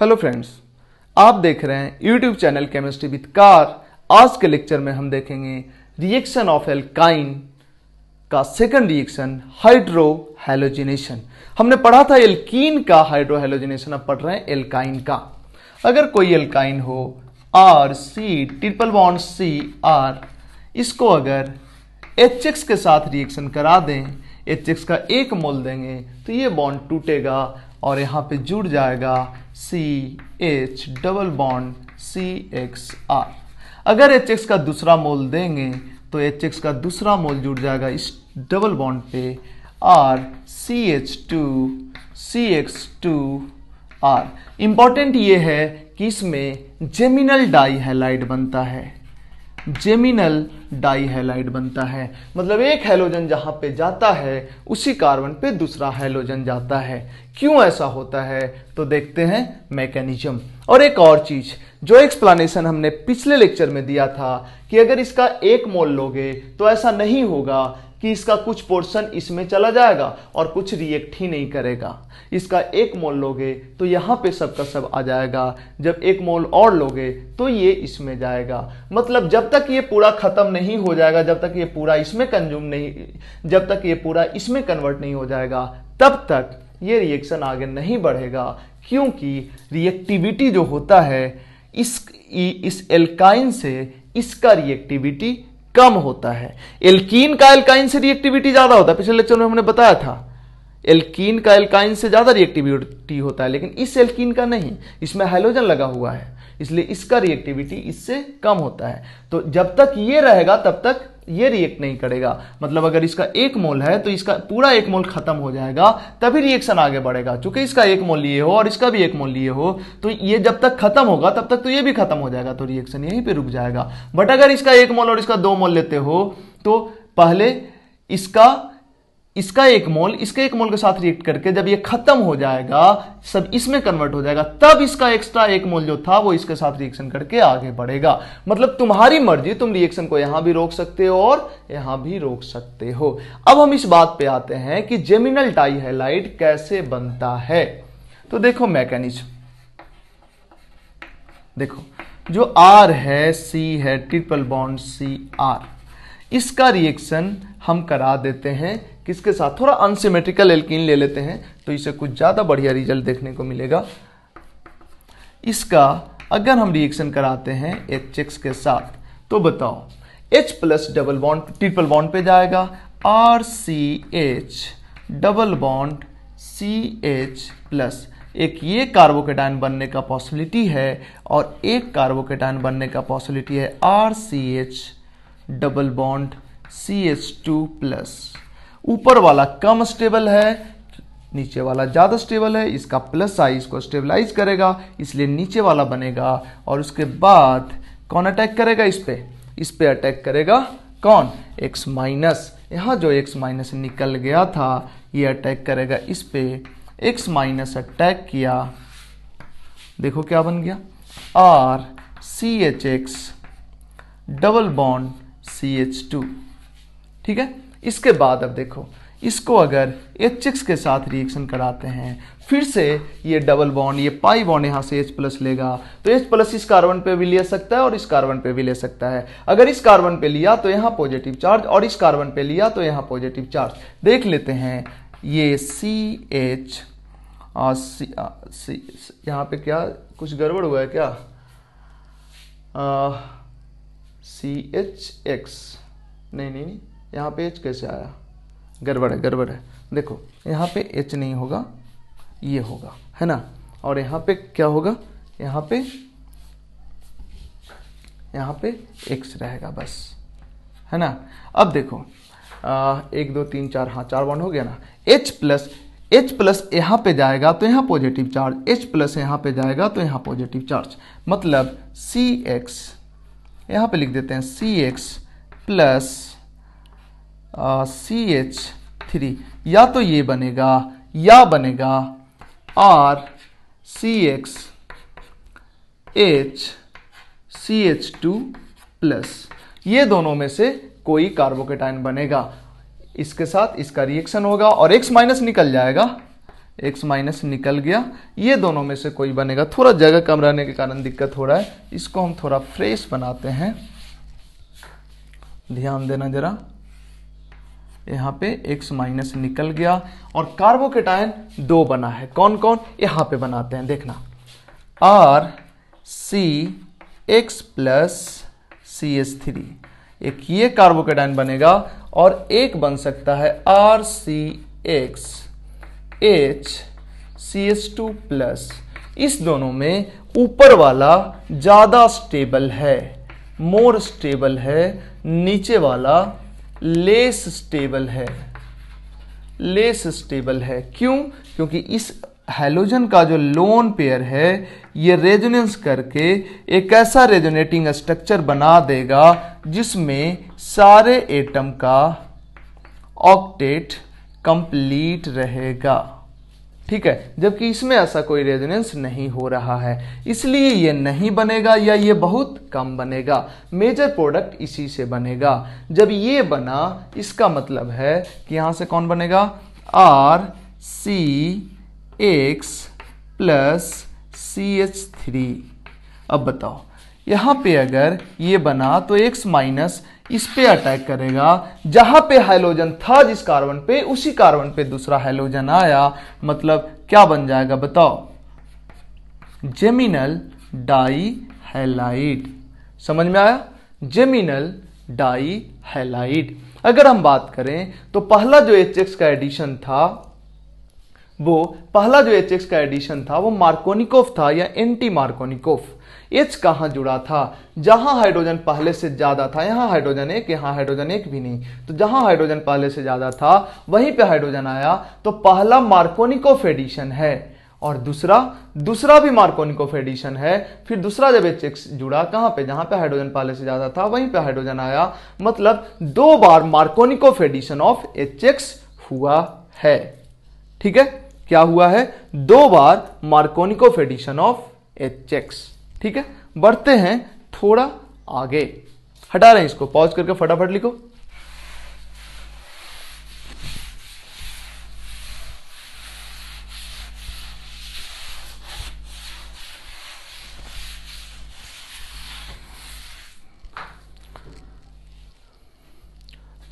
hello friends आप देख रहे हैं यूट्यूब चैनल केमिस्ट्री विद कार आज के लेक्चर में हम देखेंगे रिएक्शन ऑफ एल्काइन का सेकंड रिएक्शन हाइड्रोहेलोजिनेशन हमने पढ़ा था एल्कीन का हाइड्रोहेलोजिनेशन अब पढ़ रहे हैं एल्काइन का अगर कोई एल्काइन हो R C triple bond C R इसको अगर एच एक्स के साथ रिएक्शन करा दें एच एक्स का एक मोल देंगे तो ये बॉन्ड टूटेगा और यहाँ पे जुड़ जाएगा C H double bond C X R अगर एच एक्स का दूसरा मोल देंगे तो एच एक्स का दूसरा मोल जुड़ जाएगा इस डबल बॉन्ड पे R C H two C X two R important ये है कि इसमें जेमिनल डाई हैलाइड बनता है जेमिनल डाईहेलाइड बनता है मतलब एक हेलोजन जहाँ पे जाता है उसी कार्बन पे दूसरा हेलोजन जाता है क्यों ऐसा होता है तो देखते हैं मैकेनिज्म और एक और चीज जो एक्सप्लेनेशन हमने पिछले लेक्चर में दिया था कि अगर इसका एक मोल लोगे तो ऐसा नहीं होगा कि इसका कुछ पोर्शन इसमें चला जाएगा और कुछ रिएक्ट ही नहीं करेगा इसका एक मोल लोगे तो यहाँ पे सब का सब आ जाएगा जब एक मोल और लोगे तो ये इसमें जाएगा मतलब जब तक ये पूरा खत्म नहीं हो जाएगा जब तक ये पूरा इसमें कंज्यूम नहीं जब तक ये पूरा इसमें कन्वर्ट नहीं हो जाएगा तब तक ये रिएक्शन आगे नहीं बढ़ेगा क्योंकि रिएक्टिविटी जो होता है इस इस एल्काइन से इसका रिएक्टिविटी कम होता है एल्कीन का एल्काइन से रिएक्टिविटी ज्यादा होता है पिछले लेक्चर में हमने बताया था एल्कीन का एल्काइन से ज्यादा रिएक्टिविटी होता है लेकिन इस एल्कीन का नहीं इसमें हाइलोजन लगा हुआ है इसलिए इसका रिएक्टिविटी इससे कम होता है तो जब तक ये रहेगा तब तक ये रिएक्ट नहीं करेगा मतलब अगर इसका एक मोल है तो इसका पूरा एक मोल खत्म हो जाएगा तभी रिएक्शन आगे बढ़ेगा चूंकि इसका एक मोल लिए हो और इसका भी एक मोल लिए हो तो ये जब तक खत्म होगा तब तक तो ये भी खत्म हो जाएगा तो रिएक्शन यहीं पे रुक जाएगा बट अगर इसका एक मोल और इसका दो मोल लेते हो तो पहले इसका इसका एक मोल इसके एक मोल के साथ रिएक्ट करके जब ये खत्म हो जाएगा सब इसमें कन्वर्ट हो जाएगा तब इसका एक्स्ट्रा एक मोल जो था वो इसके साथ रिएक्शन करके आगे बढ़ेगा मतलब तुम्हारी मर्जी तुम रिएक्शन को यहां भी रोक सकते हो और यहां भी रोक सकते हो अब हम इस बात पे आते हैं कि जेमिनल डाईहेलाइट कैसे बनता है तो देखो मैकेनिज देखो जो आर है सी है ट्रिपल बॉन्ड सी आर इसका रिएक्शन हम करा देते हैं किसके साथ थोड़ा अनसिमेट्रिकल एल्किन ले लेते हैं तो इसे कुछ ज़्यादा बढ़िया रिजल्ट देखने को मिलेगा इसका अगर हम रिएक्शन कराते हैं एच एक्स के साथ तो बताओ H plus double bond triple bond पे जाएगा R C H double bond C H plus एक ये कार्बोकेटाइन बनने का पॉसिबिलिटी है और एक कार्बोकेटाइन बनने का पॉसिबिलिटी है R C H double bond C H two plus ऊपर वाला कम स्टेबल है नीचे वाला ज़्यादा स्टेबल है इसका प्लस साइज इसको स्टेबलाइज करेगा इसलिए नीचे वाला बनेगा और उसके बाद कौन अटैक करेगा इस पर इस पर अटैक करेगा कौन एक्स माइनस यहाँ जो एक्स माइनस निकल गया था ये अटैक करेगा इस पर एक्स माइनस अटैक किया देखो क्या बन गया R C H X double bond C H two ठीक है इसके बाद अब देखो इसको अगर एच एक्स के साथ रिएक्शन कराते हैं फिर से ये डबल बॉन्ड ये पाई बॉन्ड यहाँ से H प्लस लेगा तो H प्लस इस कार्बन पे भी ले सकता है और इस कार्बन पे भी ले सकता है अगर इस कार्बन पे लिया तो यहाँ पॉजिटिव चार्ज और इस कार्बन पे लिया तो यहाँ पॉजिटिव चार्ज देख लेते हैं ये सी एच सी, सी यहाँ पे क्या कुछ गड़बड़ हुआ है क्या आ, सी एच एक्स नहीं नहीं नहीं यहाँ पे एच कैसे आया गड़बड़ है गड़बड़ है देखो यहाँ पे एच नहीं होगा ये होगा है ना और यहाँ पे क्या होगा यहाँ पे यहाँ पे एक्स रहेगा बस है ना अब देखो आ, एक दो तीन चार हाँ चार वन हो गया ना एच प्लस एच प्लस यहाँ पे जाएगा तो यहाँ पॉजिटिव चार्ज एच प्लस यहाँ पे जाएगा तो यहाँ पॉजिटिव चार्ज मतलब सी एक्स यहाँ पे लिख देते हैं C X plus C H three या तो ये बनेगा या बनेगा R C X H C H two plus ये दोनों में से कोई कार्बोकेटाइन बनेगा इसके साथ इसका रिएक्शन होगा और x माइनस निकल जाएगा एक्स माइनस निकल गया ये दोनों में से कोई बनेगा थोड़ा जगह कम रहने के कारण दिक्कत हो रहा है इसको हम थोड़ा फ्रेश बनाते हैं ध्यान देना जरा यहाँ पे x माइनस निकल गया और कार्बोकेटायन दो बना है कौन कौन यहाँ पे बनाते हैं देखना R C X plus C S three एक ये कार्बोकेटाइन बनेगा और एक बन सकता है R C X H C S two plus इस दोनों में ऊपर वाला ज़्यादा स्टेबल है मोर स्टेबल है नीचे वाला लेस स्टेबल है लेस स्टेबल है क्यों क्योंकि इस हेलोजन का जो लोन पेयर है ये रेजोनेंस करके एक ऐसा रेजोनेटिंग स्ट्रक्चर बना देगा जिसमें सारे एटम का ऑक्टेट कंप्लीट रहेगा ठीक है जबकि इसमें ऐसा कोई रेजोनेंस नहीं हो रहा है इसलिए ये नहीं बनेगा या ये बहुत कम बनेगा मेजर प्रोडक्ट इसी से बनेगा जब ये बना इसका मतलब है कि यहां से कौन बनेगा R C X plus C H three अब बताओ यहां पे अगर ये बना तो एक्स माइनस इस पे अटैक करेगा जहां पे हाइलोजन था जिस कार्बन पे उसी कार्बन पे दूसरा हाइलोजन आया मतलब क्या बन जाएगा बताओ जेमिनल डाई हेलाइट समझ में आया जेमिनल डाई हेलाइट अगर हम बात करें तो पहला जो एच एक्स का एडिशन था वो पहला जो एच एक्स का एडिशन था वो मार्कोनिकोफ था या एंटी मार्कोनिकोफ एच कहाँ जुड़ा था जहाँ हाइड्रोजन पहले से ज़्यादा था यहाँ हाइड्रोजन एक यहाँ हाइड्रोजन एक भी नहीं तो जहाँ हाइड्रोजन पहले से ज़्यादा था वहीं पे हाइड्रोजन आया तो पहला मार्कोनिकोफ एडिशन है और दूसरा दूसरा भी मार्कोनिकोफ एडिशन है फिर दूसरा जब एच एक्स जुड़ा कहाँ पे जहाँ पे हाइड्रोजन पहले से ज़्यादा था वहीं पे हाइड्रोजन आया मतलब दो बार Markovnikov addition of H X हुआ है ठीक है क्या हुआ है दो बार Markovnikov addition of H X ठीक है बढ़ते हैं थोड़ा आगे हटा रहे हैं इसको पॉज करके फटाफट लिखो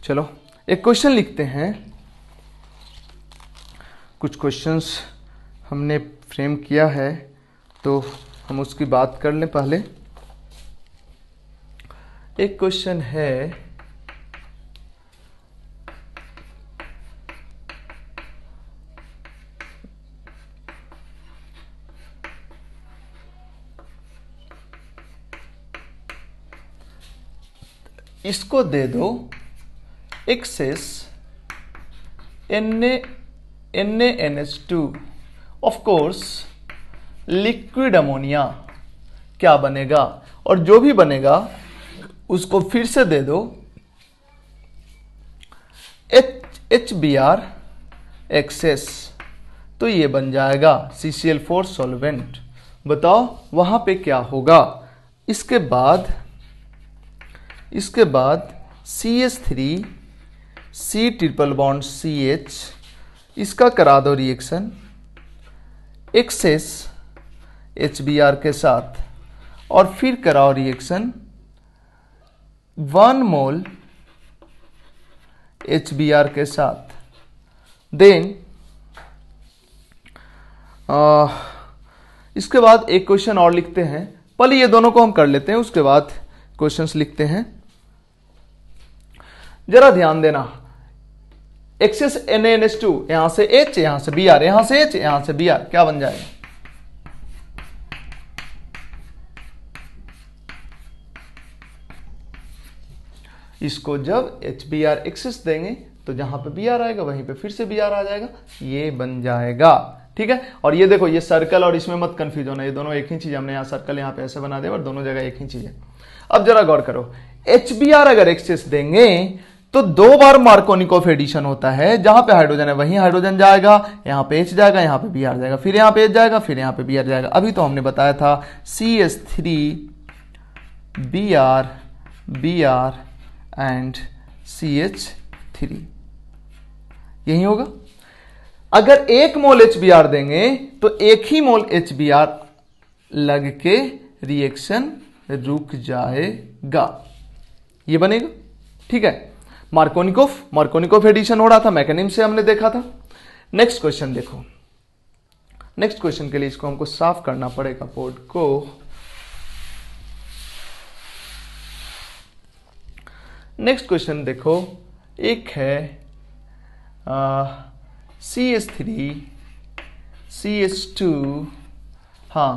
चलो एक क्वेश्चन लिखते हैं कुछ क्वेश्चंस हमने फ्रेम किया है तो हम उसकी बात कर लें पहले एक क्वेश्चन है इसको दे दो excess N A N A N H two of course liquid ammonia क्या बनेगा और जो भी बनेगा उसको फिर से दे दो H H B R excess तो ये बन जाएगा C C L four solvent बताओ वहां पे क्या होगा इसके बाद इसके बाद C S three C triple bond C H इसका करा दो रिएक्शन एक्सेस एच के साथ और फिर कराओ रिएक्शन वन मोल एच के साथ देन इसके बाद एक क्वेश्चन और लिखते हैं पहले ये दोनों को हम कर लेते हैं उसके बाद क्वेश्चंस लिखते हैं जरा ध्यान देना excess N N S two यहां से एच यहां से बी आर यहां से एच यहां से बी आर क्या बन जाएगा इसको जब एच बी आर एक्सेस देंगे तो जहां पे बी आर आएगा वहीं पे फिर से बी आर आ जाएगा ये बन जाएगा ठीक है और ये देखो ये सर्कल और इसमें मत कंफ्यूज होना ये दोनों एक ही चीज हमने यहाँ सर्कल यहाँ पे ऐसे बना दिया और दोनों जगह एक ही चीज है अब जरा गौर करो एच बी आर अगर एक्सेस देंगे तो दो बार मार्कोनिकोफ एडिशन होता है जहां पे हाइड्रोजन है वहीं हाइड्रोजन जाएगा यहां पे एच जाएगा यहां पे बी आर जाएगा फिर यहां पे एच जाएगा फिर यहां पे बी आर जाएगा अभी तो हमने बताया था C S three B R B R and C H three यही होगा अगर एक मोल एच बी आर देंगे तो एक ही मोल एच बी आर लग के रिएक्शन रुक जाएगा ये बनेगा ठीक है मार्कोनिकोफ मार्कोनिकोफ एडिशन हो रहा था मैकेनिम से हमने देखा था नेक्स्ट क्वेश्चन देखो नेक्स्ट क्वेश्चन के लिए इसको हमको साफ करना पड़ेगा बोर्ड को नेक्स्ट क्वेश्चन देखो एक है C S three C S two हाँ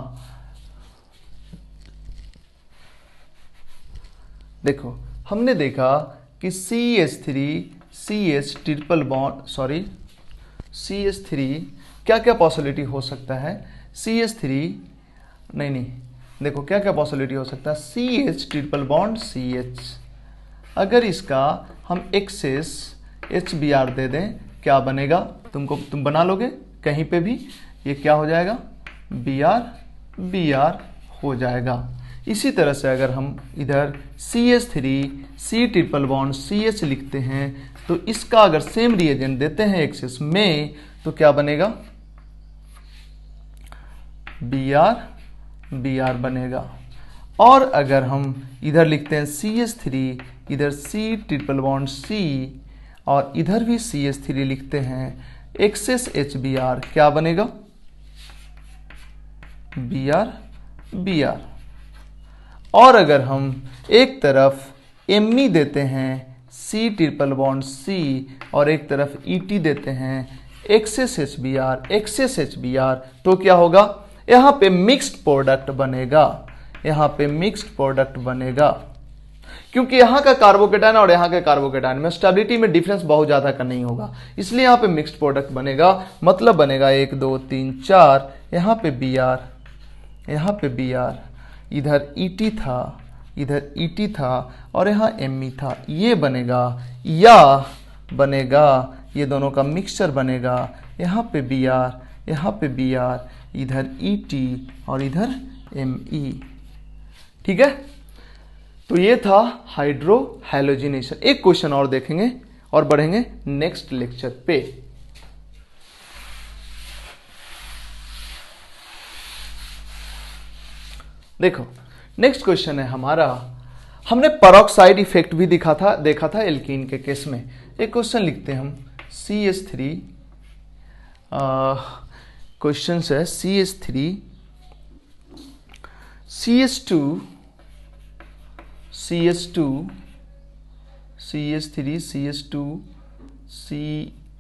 देखो हमने देखा कि C S three C S triple bond sorry C S three क्या क्या पॉसिबिलिटी हो सकता है सी एस थ्री नहीं नहीं देखो क्या क्या पॉसिबिलिटी हो सकता है C H triple bond C H अगर इसका हम एक्सेस एच बी आर दे दें क्या बनेगा तुमको तुम बना लोगे कहीं पे भी ये क्या हो जाएगा बी आर बी आर हो जाएगा इसी तरह से अगर हम इधर C H three C triple bond C H लिखते हैं तो इसका अगर सेम रिएजेंट देते हैं एक्सेस में तो क्या बनेगा बी आर बी आर बनेगा और अगर हम इधर लिखते हैं सी एच थ्री इधर सी ट्रिपल बॉन्ड सी और इधर भी सी एस थ्री लिखते हैं एक्सेस एच बी आर क्या बनेगा बी आर बी आर और अगर हम एक तरफ एम ई e देते हैं सी ट्रिपल बॉन्ड सी और एक तरफ ई e टी देते हैं excess H B R excess H B R तो क्या होगा यहाँ पे मिक्स्ड प्रोडक्ट बनेगा यहां पे मिक्स्ड प्रोडक्ट बनेगा क्योंकि यहां का कार्बोकेटाइन और यहाँ के कार्बोकेटाइन में स्टेबिलिटी में डिफरेंस बहुत ज़्यादा का नहीं होगा इसलिए यहाँ पे मिक्स्ड प्रोडक्ट बनेगा मतलब बनेगा एक दो तीन चार यहाँ पे बी आर यहां पे बी आर इधर ई e टी था इधर ई e टी था और यहां एम ई e था ये बनेगा या बनेगा ये दोनों का मिक्सचर बनेगा यहाँ पे बी आर यहां पे बी आर इधर ई टी और इधर एम ई ठीक है तो ये था हाइड्रोहेलोजिनेशन एक क्वेश्चन और देखेंगे और बढ़ेंगे नेक्स्ट लेक्चर पे देखो नेक्स्ट क्वेश्चन है हमारा हमने परोक्साइड इफेक्ट भी दिखा था देखा था एल्किन के केस में एक क्वेश्चन लिखते हैं हम सी एस थ्री क्वेश्चन है C S three C S two C S two C S three C S two C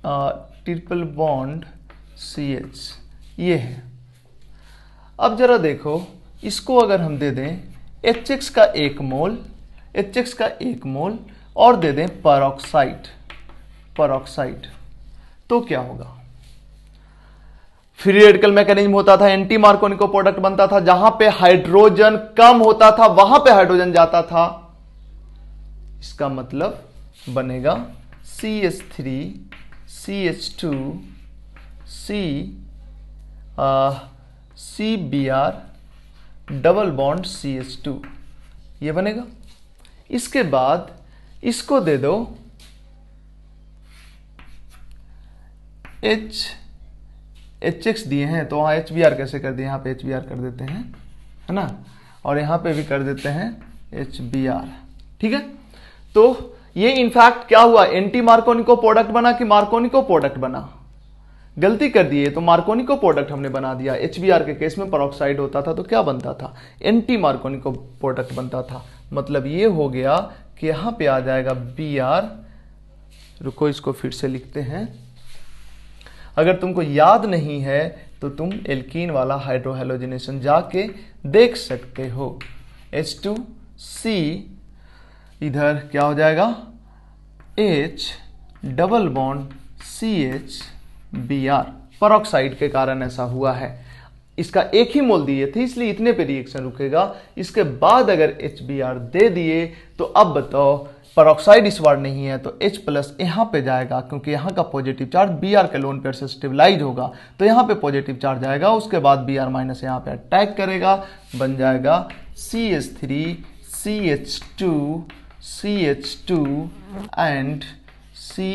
triple bond C H ये है अब जरा देखो इसको अगर हम दे दें एच एक्स का एक मोल एच एक्स का एक मोल और दे दें पर ऑक्साइड तो क्या होगा फ्री रेडिकल मैकेनिज्म होता था एंटी मार्कोनिको प्रोडक्ट बनता था जहां पे हाइड्रोजन कम होता था वहां पे हाइड्रोजन जाता था इसका मतलब बनेगा C S three C S two C C B R double bond C S two ये बनेगा इसके बाद इसको दे दो एच एच एक्स दिए हैं तो वहाँ एच बी आर कैसे कर दिए यहाँ पे एच बी आर कर देते हैं है ना और यहाँ पे भी कर देते हैं एच बी आर ठीक है तो ये इनफैक्ट क्या हुआ एंटी मार्कोनिको प्रोडक्ट बना कि मार्कोनिको प्रोडक्ट बना गलती कर दिए तो मार्कोनिको प्रोडक्ट हमने बना दिया एच बी आर के केस में परोक्साइड होता था तो क्या बनता था एंटी मार्कोनिको प्रोडक्ट बनता था मतलब ये हो गया कि यहाँ पे आ जाएगा बी आर रुको इसको फिर से लिखते हैं अगर तुमको याद नहीं है तो तुम एल्कीन वाला हाइड्रोहेलोजिनेशन जाके देख सकते हो एच टू सी इधर क्या हो जाएगा H double bond C H B R peroxide के कारण ऐसा हुआ है इसका एक ही मोल दिए थे इसलिए इतने पे रिएक्शन रुकेगा इसके बाद अगर एच बी आर दे दिए तो अब बताओ परोक्साइड इस बार नहीं है तो H प्लस यहाँ पर जाएगा क्योंकि यहाँ का पॉजिटिव चार्ज बी आर के लोन पेयर से स्टेबलाइज होगा तो यहाँ पे पॉजिटिव चार्ज आएगा उसके बाद बी आर माइनस यहाँ पे अटैक करेगा बन जाएगा C H three C H two C H two and C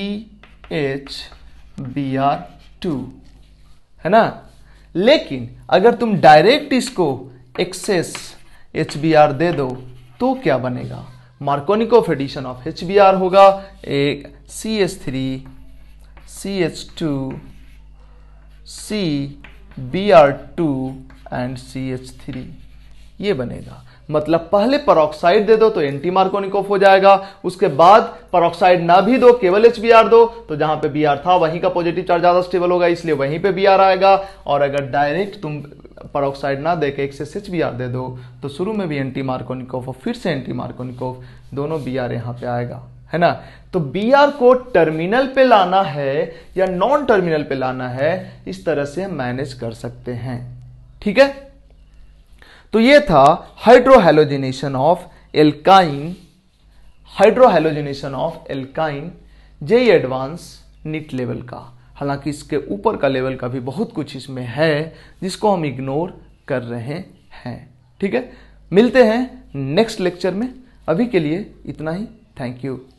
H B R two है ना लेकिन अगर तुम डायरेक्ट इसको एक्सेस एच बी आर दे दो तो क्या बनेगा मार्कोनिको फेडिशन ऑफ एच होगा एक C H three C H two C B R two and C H three ये बनेगा मतलब पहले परोक्साइड दे दो तो एंटी मार्कोनिकोफ हो जाएगा उसके बाद परोक्साइड ना भी दो केवल एच दो तो जहां पे बी था वहीं का पॉजिटिव चार्ज ज्यादा स्टेबल होगा इसलिए वहीं पे बी आएगा और अगर डायरेक्ट तुम परोक्साइड ना दे के एक से सिच बी आर दे दो तो शुरू में भी एंटी मार्कोनिकोफ और फिर से एंटी मार्कोनिकोफ दोनों बी आर यहाँ पे आएगा है ना तो बी आर को टर्मिनल पे लाना है या नॉन टर्मिनल पे लाना है इस तरह से हम मैनेज कर सकते हैं ठीक है तो ये था hydrohalogenation of alkyne hydrohalogenation of alkyne JEE advance NEET level का हालांकि इसके ऊपर का लेवल का भी बहुत कुछ इसमें है जिसको हम इग्नोर कर रहे हैं ठीक है मिलते हैं नेक्स्ट लेक्चर में अभी के लिए इतना ही थैंक यू